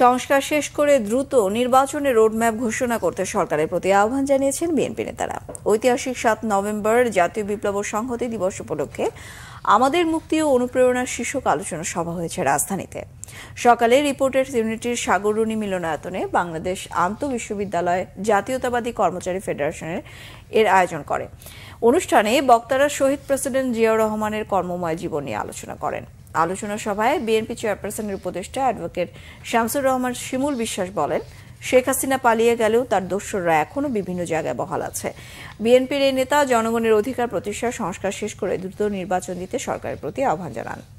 সংস্কার শেষ করে দ্রুত নির্বাচনের রোডম্যাপ ঘোষণা করতে সরকারের প্রতি আহ্বান জানিয়েছেন বিএনপি নেতারা ঐতিহাসিক সাত নভেম্বর জাতীয় বিপ্লব সংহতি দিবস উপলক্ষে আমাদের মুক্তি ও অনুপ্রেরণার শীর্ষক আলোচনা সভা হয়েছে রাজধানীতে সকালে রিপোর্টার্স ইউনিটির সাগররুণী মিলনায়তনে বাংলাদেশ বিশ্ববিদ্যালয় জাতীয়তাবাদী কর্মচারী ফেডারেশনের এর আয়োজন করে অনুষ্ঠানে বক্তারা শহীদ প্রেসিডেন্ট জিয়াউর রহমানের কর্মময় জীবন নিয়ে আলোচনা করেন আলোচনা সভায় বিএনপি চেয়ারপারসনের উপদেষ্টা অ্যাডভোকেট শামসুর রহমান শিমুল বিশ্বাস বলেন শেখ হাসিনা পালিয়ে গেলেও তার দস্যুরা এখনও বিভিন্ন জায়গায় বহাল আছে বিএনপির এই নেতা জনগণের অধিকার প্রতিষ্ঠা সংস্কার শেষ করে দ্রুত নির্বাচন দিতে সরকারের প্রতি আহ্বান জানান